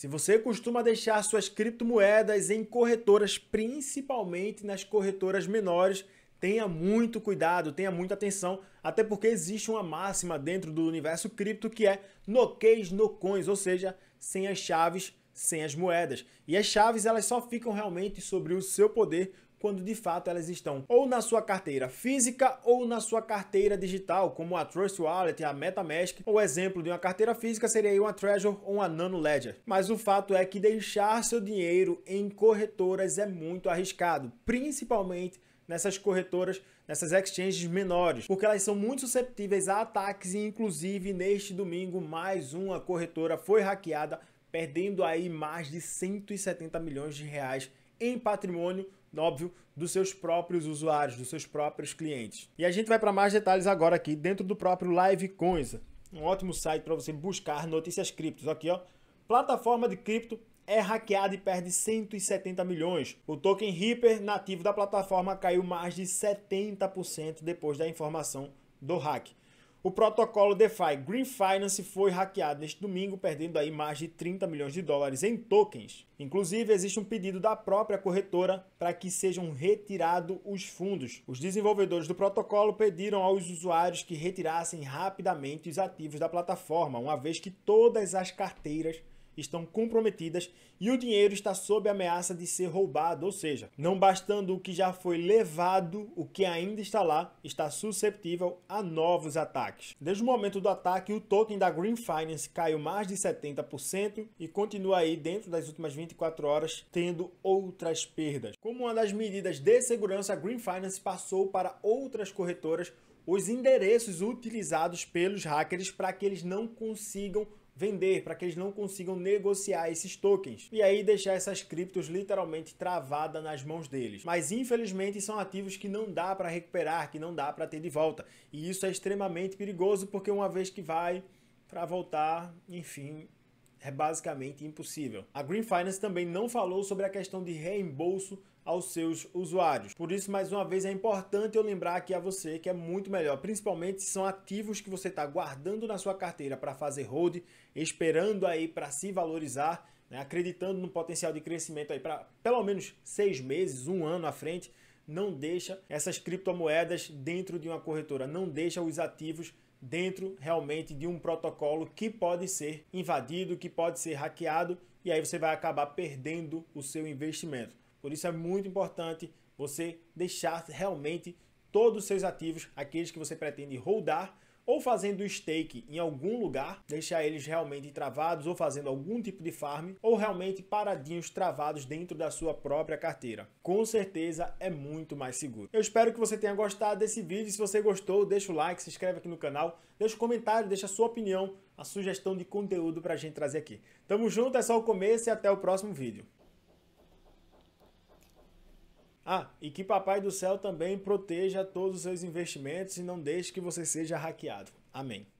Se você costuma deixar suas criptomoedas em corretoras, principalmente nas corretoras menores, tenha muito cuidado, tenha muita atenção, até porque existe uma máxima dentro do universo cripto que é no keys, no coins, ou seja, sem as chaves, sem as moedas. E as chaves elas só ficam realmente sobre o seu poder quando de fato elas estão ou na sua carteira física ou na sua carteira digital, como a Trust Wallet, a MetaMask, ou exemplo de uma carteira física seria uma Treasure ou uma Nano Ledger. Mas o fato é que deixar seu dinheiro em corretoras é muito arriscado, principalmente nessas corretoras, nessas exchanges menores, porque elas são muito susceptíveis a ataques e inclusive neste domingo mais uma corretora foi hackeada, perdendo aí mais de 170 milhões de reais em patrimônio óbvio, dos seus próprios usuários, dos seus próprios clientes. E a gente vai para mais detalhes agora aqui dentro do próprio Live Coinsa, um ótimo site para você buscar notícias criptos. Aqui, ó, plataforma de cripto é hackeada e perde 170 milhões. O token Reaper nativo da plataforma caiu mais de 70% depois da informação do hack. O protocolo DeFi Green Finance foi hackeado neste domingo, perdendo aí mais de 30 milhões de dólares em tokens. Inclusive, existe um pedido da própria corretora para que sejam retirados os fundos. Os desenvolvedores do protocolo pediram aos usuários que retirassem rapidamente os ativos da plataforma, uma vez que todas as carteiras estão comprometidas e o dinheiro está sob ameaça de ser roubado, ou seja, não bastando o que já foi levado, o que ainda está lá está susceptível a novos ataques. Desde o momento do ataque, o token da Green Finance caiu mais de 70% e continua aí dentro das últimas 24 horas tendo outras perdas. Como uma das medidas de segurança, a Green Finance passou para outras corretoras os endereços utilizados pelos hackers para que eles não consigam vender, para que eles não consigam negociar esses tokens e aí deixar essas criptos literalmente travada nas mãos deles. Mas infelizmente são ativos que não dá para recuperar, que não dá para ter de volta. E isso é extremamente perigoso porque uma vez que vai para voltar, enfim, é basicamente impossível. A Green Finance também não falou sobre a questão de reembolso aos seus usuários. Por isso, mais uma vez, é importante eu lembrar aqui a você que é muito melhor, principalmente se são ativos que você está guardando na sua carteira para fazer hold, esperando aí para se valorizar, né? acreditando no potencial de crescimento aí para pelo menos seis meses, um ano à frente. Não deixa essas criptomoedas dentro de uma corretora, não deixa os ativos dentro realmente de um protocolo que pode ser invadido, que pode ser hackeado e aí você vai acabar perdendo o seu investimento. Por isso é muito importante você deixar realmente todos os seus ativos, aqueles que você pretende rodar, ou fazendo stake em algum lugar, deixar eles realmente travados ou fazendo algum tipo de farm, ou realmente paradinhos travados dentro da sua própria carteira. Com certeza é muito mais seguro. Eu espero que você tenha gostado desse vídeo. Se você gostou, deixa o like, se inscreve aqui no canal, deixa o um comentário, deixa a sua opinião, a sugestão de conteúdo para a gente trazer aqui. Tamo junto, é só o começo e até o próximo vídeo. Ah, e que Papai do Céu também proteja todos os seus investimentos e não deixe que você seja hackeado. Amém.